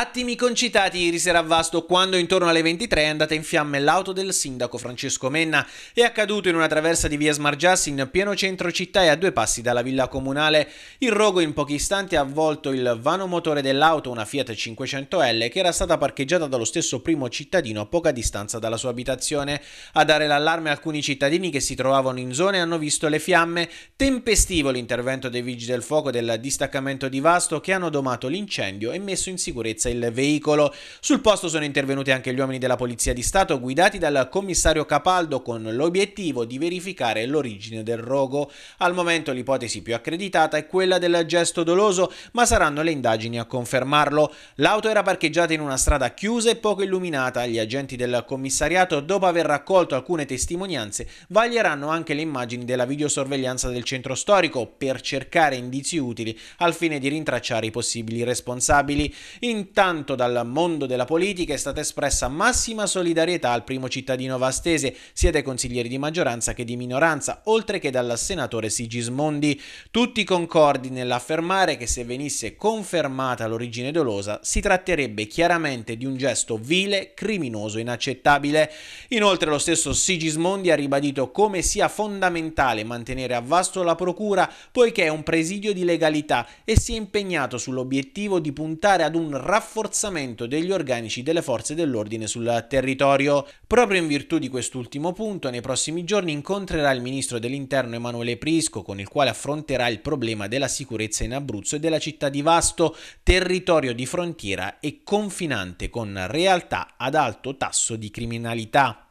Attimi concitati ieri sera a Vasto quando intorno alle 23 è andata in fiamme l'auto del sindaco Francesco Menna. È accaduto in una traversa di via Smargiassi in pieno centro città e a due passi dalla villa comunale. Il rogo in pochi istanti ha avvolto il vano motore dell'auto, una Fiat 500L, che era stata parcheggiata dallo stesso primo cittadino a poca distanza dalla sua abitazione. A dare l'allarme alcuni cittadini che si trovavano in zona e hanno visto le fiamme. Tempestivo l'intervento dei vigili del fuoco del distaccamento di Vasto che hanno domato l'incendio e messo in sicurezza il veicolo. Sul posto sono intervenuti anche gli uomini della Polizia di Stato guidati dal commissario Capaldo con l'obiettivo di verificare l'origine del rogo. Al momento l'ipotesi più accreditata è quella del gesto doloso, ma saranno le indagini a confermarlo. L'auto era parcheggiata in una strada chiusa e poco illuminata. Gli agenti del commissariato, dopo aver raccolto alcune testimonianze, vaglieranno anche le immagini della videosorveglianza del centro storico per cercare indizi utili al fine di rintracciare i possibili responsabili. In Intanto dal mondo della politica è stata espressa massima solidarietà al primo cittadino vastese, sia dai consiglieri di maggioranza che di minoranza, oltre che dal senatore Sigismondi. Tutti concordi nell'affermare che se venisse confermata l'origine dolosa si tratterebbe chiaramente di un gesto vile, criminoso, e inaccettabile. Inoltre lo stesso Sigismondi ha ribadito come sia fondamentale mantenere a vasto la procura poiché è un presidio di legalità e si è impegnato sull'obiettivo di puntare ad un rapporto rafforzamento degli organici delle forze dell'ordine sul territorio. Proprio in virtù di quest'ultimo punto, nei prossimi giorni incontrerà il ministro dell'interno Emanuele Prisco, con il quale affronterà il problema della sicurezza in Abruzzo e della città di Vasto, territorio di frontiera e confinante con realtà ad alto tasso di criminalità.